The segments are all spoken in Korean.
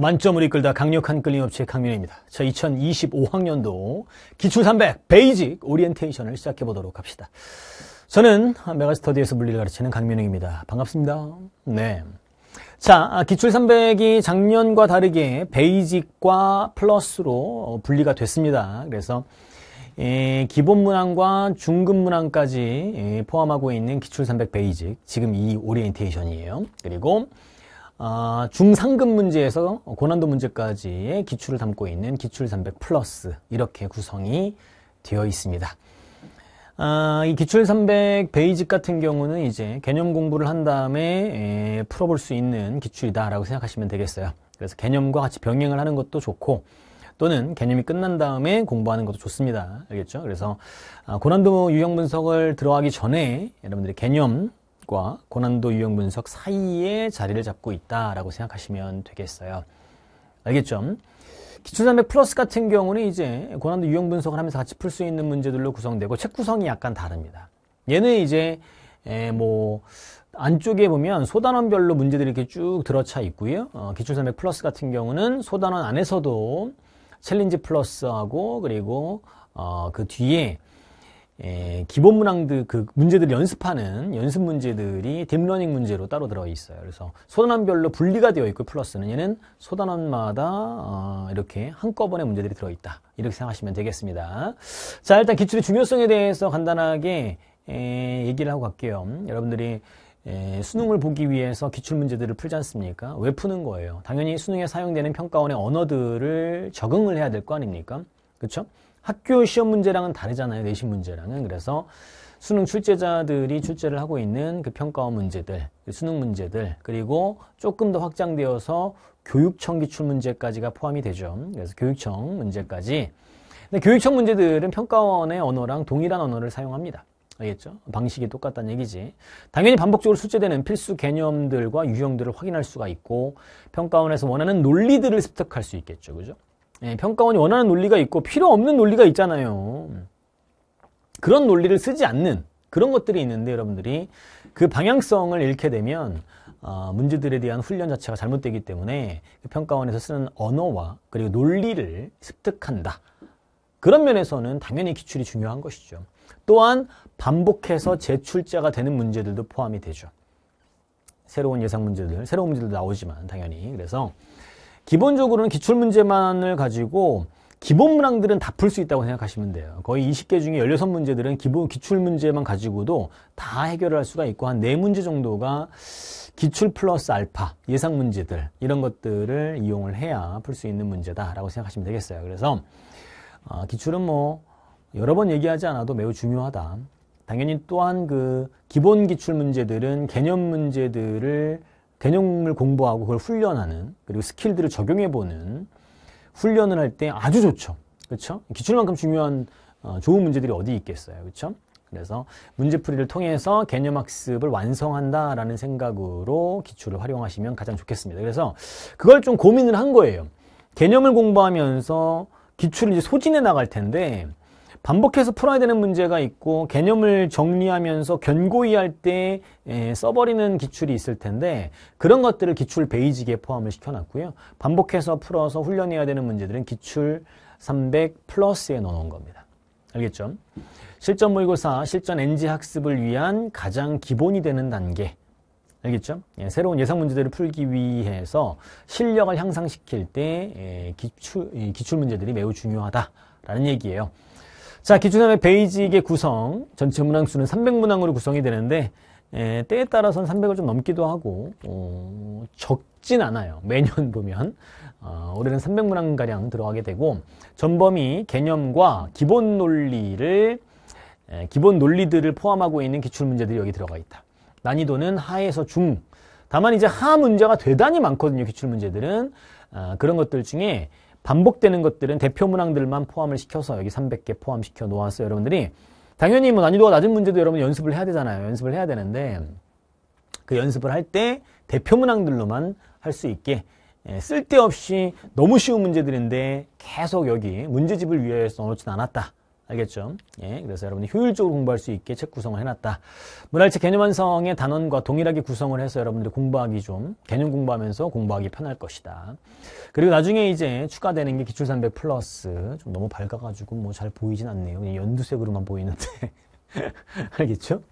만점을 이끌다 강력한 끌림업체 강민호입니다. 자, 2025학년도 기출 300 베이직 오리엔테이션을 시작해 보도록 합시다. 저는 메가스터디에서 물리를 가르치는 강민호입니다. 반갑습니다. 네. 자, 기출 300이 작년과 다르게 베이직과 플러스로 어, 분리가 됐습니다. 그래서 예, 기본 문항과 중급 문항까지 예, 포함하고 있는 기출 300 베이직, 지금 이 오리엔테이션이에요. 그리고 아, 중상급 문제에서 고난도 문제까지의 기출을 담고 있는 기출 300 플러스 이렇게 구성이 되어 있습니다. 아, 이 기출 300 베이직 같은 경우는 이제 개념 공부를 한다음 에, 풀어볼 수 있는 기출이다라고 생각하시면 되겠어요. 그래서 개념과 같이 병행을 하는 것도 좋고 또는 개념이 끝난 다음에 공부하는 것도 좋습니다. 알겠죠? 그래서 아, 고난도 유형 분석을 들어가기 전에 여러분들이 개념 분석과 고난도 유형 분석 사이에 자리를 잡고 있다라고 생각하시면 되겠어요. 알겠죠? 기초자매 플러스 같은 경우는 이제 고난도 유형 분석을 하면서 같이 풀 수 있는 문제들로 구성되고 책 구성이 약간 다릅니다. 얘는 이제 뭐 안쪽에 보면 소단원별로 문제들이 이렇게 쭉 들어차 있고요. 어, 기초자매 플러스 같은 경우는 소단원 안에서도 챌린지 플러스하고 그리고 어, 그 뒤에 에, 예, 기본 문항들 그 문제들 연습하는 연습 문제들이 딥러닝 문제로 따로 들어 있어요. 그래서 소단원별로 분리가 되어 있고 플러스는 얘는 소단원마다 어, 이렇게 한꺼번에 문제들이 들어 있다. 이렇게 생각하시면 되겠습니다. 자, 일단 기출의 중요성에 대해서 간단하게 에, 예, 얘기를 하고 갈게요. 여러분들이 에, 예, 수능을 보기 위해서 기출 문제들을 풀지 않습니까? 왜 푸는 거예요? 당연히 수능에 사용되는 평가원의 언어들을 적응을 해야 될 거 아닙니까? 그렇죠? 학교 시험 문제랑은 다르잖아요. 내신 문제랑은. 그래서 수능 출제자들이 출제를 하고 있는 그 평가원 문제들, 그 수능 문제들, 그리고 조금 더 확장되어서 교육청 기출 문제까지가 포함이 되죠. 그래서 교육청 문제까지. 근데 교육청 문제들은 평가원의 언어랑 동일한 언어를 사용합니다. 알겠죠? 방식이 똑같다는 얘기지. 당연히 반복적으로 출제되는 필수 개념들과 유형들을 확인할 수가 있고 평가원에서 원하는 논리들을 습득할 수 있겠죠. 그죠? 예, 평가원이 원하는 논리가 있고 필요 없는 논리가 있잖아요. 그런 논리를 쓰지 않는 그런 것들이 있는데 여러분들이 그 방향성을 잃게 되면 어, 문제들에 대한 훈련 자체가 잘못되기 때문에 그 평가원에서 쓰는 언어와 그리고 논리를 습득한다. 그런 면에서는 당연히 기출이 중요한 것이죠. 또한 반복해서 재출자가 되는 문제들도 포함이 되죠. 새로운 예상 문제들, 새로운 문제도 나오지만 당연히 그래서 기본적으로는 기출문제만을 가지고 기본 문항들은 다 풀 수 있다고 생각하시면 돼요. 거의 20개 중에 16문제들은 기본 기출문제만 가지고도 다 해결할 수가 있고 한 4문제 정도가 기출 플러스 알파, 예상 문제들 이런 것들을 이용을 해야 풀 수 있는 문제다라고 생각하시면 되겠어요. 그래서 어, 기출은 뭐 여러 번 얘기하지 않아도 매우 중요하다. 당연히 또한 그 기본 기출 문제들은 개념 문제들을 개념을 공부하고 그걸 훈련하는 그리고 스킬들을 적용해보는 훈련을 할 때 아주 좋죠. 그렇죠? 기출만큼 중요한 어, 좋은 문제들이 어디 있겠어요. 그렇죠? 그래서 문제풀이를 통해서 개념 학습을 완성한다라는 생각으로 기출을 활용하시면 가장 좋겠습니다. 그래서 그걸 좀 고민을 한 거예요. 개념을 공부하면서 기출을 이제 소진해 나갈 텐데 반복해서 풀어야 되는 문제가 있고 개념을 정리하면서 견고히 할 때 써버리는 기출이 있을 텐데 그런 것들을 기출 베이직에 포함을 시켜놨고요. 반복해서 풀어서 훈련해야 되는 문제들은 기출 300 플러스에 넣어놓은 겁니다. 알겠죠? 실전 모의고사, 실전 NG 학습을 위한 가장 기본이 되는 단계. 알겠죠? 예, 새로운 예상 문제들을 풀기 위해서 실력을 향상시킬 때 예, 기출, 예, 기출 문제들이 매우 중요하다라는 얘기예요. 자, 기준함의 베이직의 구성, 전체 문항수는 300문항으로 구성이 되는데 에, 예, 때에 따라서는 300을 좀 넘기도 하고 어, 적진 않아요. 매년 보면 어, 올해는 300문항가량 들어가게 되고 전범이 개념과 기본 논리를 에, 예, 기본 논리들을 포함하고 있는 기출문제들이 여기 들어가 있다. 난이도는 하에서 중 다만 이제 하 문제가 대단히 많거든요. 기출문제들은 아, 그런 것들 중에 반복되는 것들은 대표 문항들만 포함을 시켜서 여기 300개 포함시켜 놓았어요. 여러분들이 당연히 뭐 난이도가 낮은 문제도 여러분 연습을 해야 되잖아요. 연습을 해야 되는데 그 연습을 할 때 대표 문항들로만 할 수 있게 예, 쓸데없이 너무 쉬운 문제들인데 계속 여기 문제집을 위해 써놓진 않았다. 알겠죠? 예, 그래서 여러분이 효율적으로 공부할 수 있게 책 구성을 해놨다. 문활책 개념 완성의 단원과 동일하게 구성을 해서 여러분들이 공부하기 좀 개념 공부하면서 공부하기 편할 것이다. 그리고 나중에 이제 추가되는 게 기출 300 플러스 좀 너무 밝아가지고 뭐 잘 보이진 않네요. 연두색으로만 보이는데 알겠죠?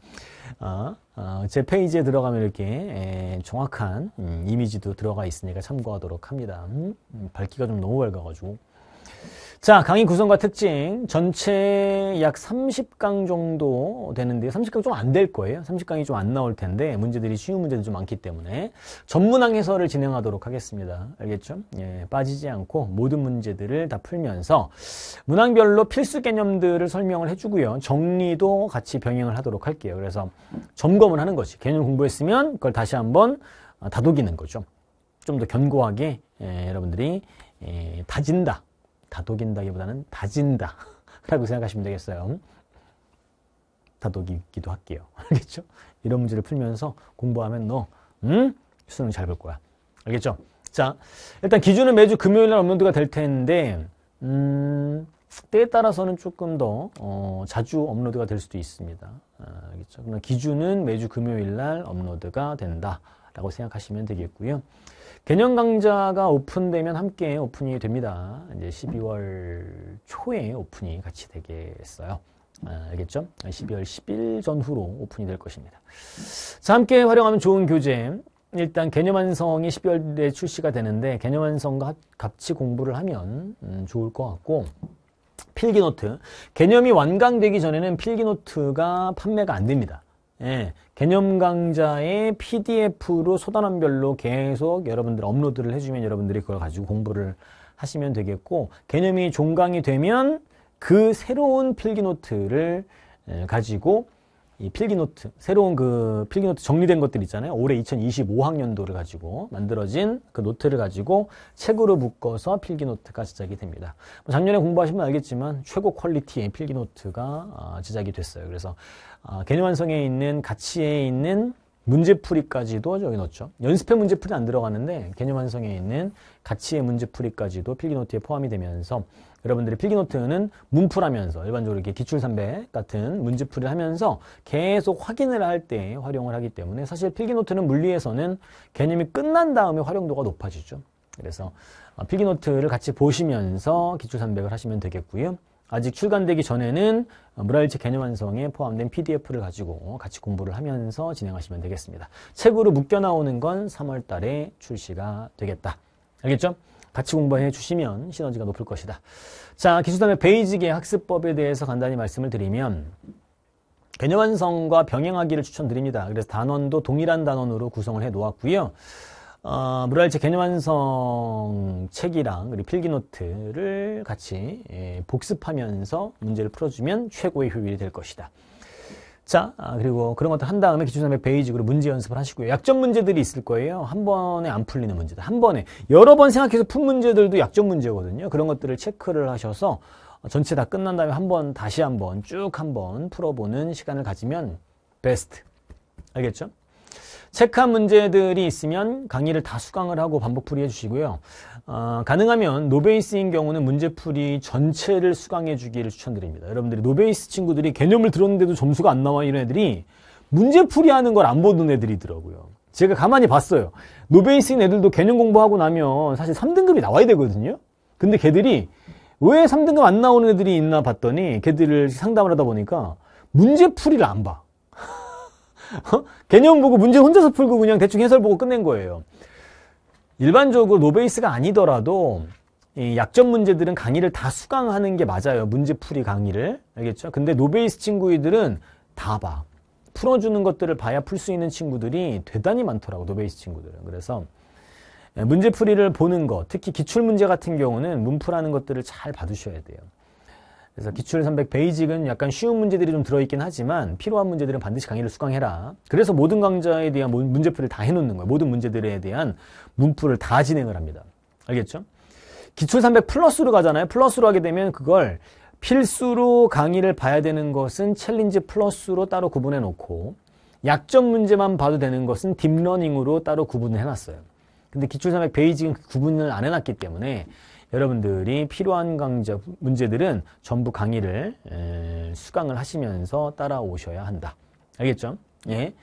어, 어, 제 페이지에 들어가면 이렇게 에, 예, 정확한 음, 이미지도 들어가 있으니까 참고하도록 합니다. 음, 음 밝기가 좀 너무 밝아가지고. 자, 강의 구성과 특징. 전체 약 30강 정도 되는데, 30강 좀 안 될 거예요. 30강이 좀 안 나올 텐데, 문제들이 쉬운 문제도 좀 많기 때문에, 전문항 해설을 진행하도록 하겠습니다. 알겠죠? 예, 빠지지 않고 모든 문제들을 다 풀면서, 문항별로 필수 개념들을 설명을 해주고요. 정리도 같이 병행을 하도록 할게요. 그래서 점검을 하는 거지. 개념 공부했으면 그걸 다시 한번 어, 다독이는 거죠. 좀 더 견고하게 예, 여러분들이 예, 다진다. 다독인다기보다는 다진다 라고 생각하시면 되겠어요. 다독이기도 할게요. 알겠죠? 이런 문제를 풀면서 공부하면 너 음? 수능 잘 볼 거야. 알겠죠? 자, 일단 기준은 매주 금요일 날 업로드가 될 텐데 음, 때에 따라서는 조금 더 어, 자주 업로드가 될 수도 있습니다. 아, 알겠죠? 그러나 기준은 매주 금요일 날 업로드가 된다. 라고 생각하시면 되겠고요. 개념 강좌가 오픈되면 함께 오픈이 됩니다. 이제 12월 초에 오픈이 같이 되겠어요. 아, 알겠죠? 12월 10일 전후로 오픈이 될 것입니다. 자, 함께 활용하면 좋은 교재. 일단 개념 완성이 12월에 출시가 되는데 개념 완성과 같이 공부를 하면 음, 좋을 것 같고 필기노트. 개념이 완강되기 전에는 필기노트가 판매가 안 됩니다. 예, 개념 강좌의 PDF로 소단원별로 계속 여러분들 업로드를 해주면 여러분들이 그걸 가지고 공부를 하시면 되겠고 개념이 종강이 되면 그 새로운 필기노트를 예, 가지고 이 필기노트, 새로운 그 필기노트 정리된 것들 있잖아요. 올해 2025학년도를 가지고 만들어진 그 노트를 가지고 책으로 묶어서 필기노트가 제작이 됩니다. 뭐 작년에 공부하시면 알겠지만 최고 퀄리티의 필기노트가 아, 제작이 됐어요. 그래서 아, 개념 완성에 있는 가치에 있는 문제풀이까지도 저기 넣었죠. 연습해문제풀이안 들어가는데 개념 완성에 있는 가치의 문제풀이까지도 필기노트에 포함이 되면서 여러분들이 필기노트는 문풀하면서 일반적으로 이렇게 기출3백 같은 문제풀이를 하면서 계속 확인을 할 때 활용을 하기 때문에 사실 필기노트는 물리에서는 개념이 끝난 다음에 활용도가 높아지죠. 그래서 어, 필기노트를 같이 보시면서 기출3백을 하시면 되겠고요. 아직 출간되기 전에는 무라일체 개념 완성에 포함된 PDF를 가지고 같이 공부를 하면서 진행하시면 되겠습니다. 책으로 묶여 나오는 건 3월 달에 출시가 되겠다. 알겠죠? 같이 공부해 주시면 시너지가 높을 것이다. 자, 기술담의 베이직의 학습법에 대해서 간단히 말씀을 드리면 개념 완성과 병행하기를 추천드립니다. 그래서 단원도 동일한 단원으로 구성을 해 놓았고요. 어, 무랄체 개념 완성 책이랑 그리고 필기 노트를 같이 예, 복습하면서 문제를 풀어주면 최고의 효율이 될 것이다. 자, 아, 그리고 그런 것들 한 다음에 기초3 0 베이직으로 문제 연습을 하시고요. 약점 문제들이 있을 거예요. 한 번에 안 풀리는 문제들. 한 번에. 여러 번 생각해서 푼 문제들도 약점 문제거든요. 그런 것들을 체크를 하셔서 전체 다 끝난 다음에 한 번, 다시 한 번, 쭉 한 번 풀어보는 시간을 가지면 베스트. 알겠죠? 체크한 문제들이 있으면 강의를 다 수강을 하고 반복풀이 해주시고요. 어, 가능하면 노베이스인 경우는 문제풀이 전체를 수강해 주기를 추천드립니다. 여러분들이 노베이스 친구들이 개념을 들었는데도 점수가 안 나와 이런 애들이 문제풀이 하는 걸 안 보는 애들이더라고요. 제가 가만히 봤어요. 노베이스인 애들도 개념 공부하고 나면 사실 3등급이 나와야 되거든요. 근데 걔들이 왜 3등급 안 나오는 애들이 있나 봤더니 걔들을 상담을 하다 보니까 문제풀이를 안 봐. 어? 개념 보고 문제 혼자서 풀고 그냥 대충 해설 보고 끝낸 거예요. 일반적으로 노베이스가 아니더라도 이 약점 문제들은 강의를 다 수강하는 게 맞아요. 문제풀이 강의를. 알겠죠? 근데 노베이스 친구들은 다 봐. 풀어주는 것들을 봐야 풀 수 있는 친구들이 대단히 많더라고, 노베이스 친구들은. 그래서 문제풀이를 보는 것, 특히 기출문제 같은 경우는 문풀하는 것들을 잘 봐두셔야 돼요. 그래서 기출 300 베이직은 약간 쉬운 문제들이 좀 들어있긴 하지만 필요한 문제들은 반드시 강의를 수강해라. 그래서 모든 강좌에 대한 문제풀를다 해놓는 거예요. 모든 문제들에 대한 문풀을 다 진행을 합니다. 알겠죠? 기출 300 플러스로 가잖아요. 플러스로 하게 되면 그걸 필수로 강의를 봐야 되는 것은 챌린지 플러스로 따로 구분해 놓고 약점 문제만 봐도 되는 것은 딥러닝으로 따로 구분 해놨어요. 근데 기출 300 베이직은 그 구분을 안 해놨기 때문에 여러분들이 필요한 강좌 문제들은 전부 강의를 수강을 하시면서 따라오셔야 한다. 알겠죠? 예.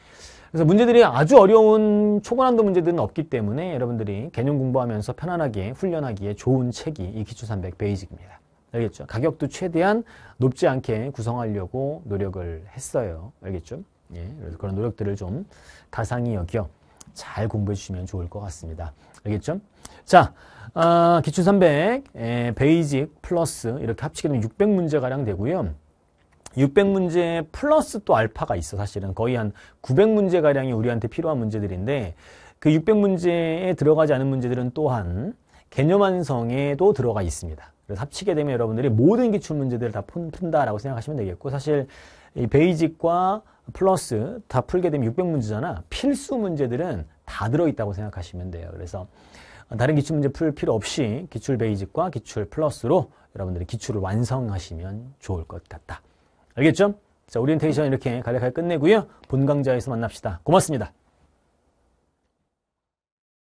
그래서 문제들이 아주 어려운 초고난도 문제들은 없기 때문에 여러분들이 개념 공부하면서 편안하게 훈련하기에 좋은 책이 이 기초 300 베이직입니다. 알겠죠? 가격도 최대한 높지 않게 구성하려고 노력을 했어요. 알겠죠? 예, 그래서 그런 노력들을 좀 가상이 여겨 잘 공부해 주시면 좋을 것 같습니다. 알겠죠? 자, 아, 기출 300, 에, 예, 베이직 플러스 이렇게 합치게 되면 600문제가량 되고요. 600문제 플러스 또 알파가 있어 사실은 거의 한 900문제가량이 우리한테 필요한 문제들인데 그 600문제에 들어가지 않은 문제들은 또한 개념 완성에도 들어가 있습니다. 그래서 합치게 되면 여러분들이 모든 기출 문제들을 다 푼다라고 생각하시면 되겠고 사실 이 베이직과 플러스 다 풀게 되면 600문제잖아. 필수 문제들은 다 들어있다고 생각하시면 돼요. 그래서 다른 기출 문제 풀 필요 없이 기출 베이직과 기출 플러스로 여러분들이 기출을 완성하시면 좋을 것 같다. 알겠죠? 자, 오리엔테이션 이렇게 간략하게 끝내고요. 본 강좌에서 만납시다. 고맙습니다.